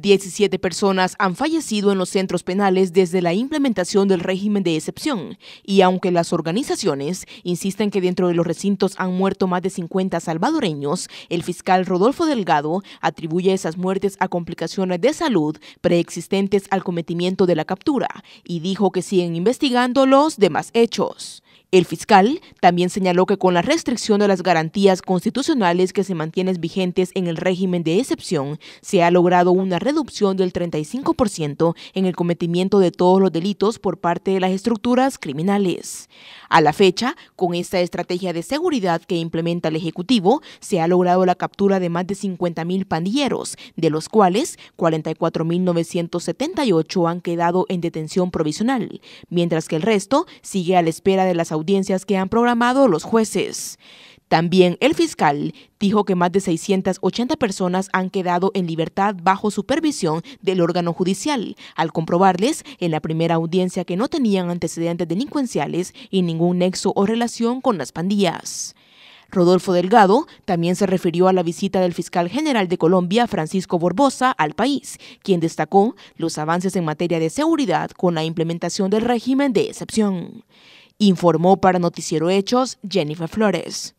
17 personas han fallecido en los centros penales desde la implementación del régimen de excepción y aunque las organizaciones insisten que dentro de los recintos han muerto más de 50 salvadoreños, el fiscal Rodolfo Delgado atribuye esas muertes a complicaciones de salud preexistentes al cometimiento de la captura y dijo que siguen investigando los demás hechos. El fiscal también señaló que con la restricción de las garantías constitucionales que se mantienen vigentes en el régimen de excepción, se ha logrado una reducción del 35% en el cometimiento de todos los delitos por parte de las estructuras criminales. A la fecha, con esta estrategia de seguridad que implementa el Ejecutivo, se ha logrado la captura de más de 50.000 pandilleros, de los cuales 44.978 han quedado en detención provisional, mientras que el resto sigue a la espera de las autoridades audiencias que han programado los jueces. También el fiscal dijo que más de 680 personas han quedado en libertad bajo supervisión del órgano judicial, al comprobarles en la primera audiencia que no tenían antecedentes delincuenciales y ningún nexo o relación con las pandillas. Rodolfo Delgado también se refirió a la visita del fiscal general de Colombia, Francisco Borbosa, al país, quien destacó los avances en materia de seguridad con la implementación del régimen de excepción. Informó para Noticiero Hechos Jennifer Flores.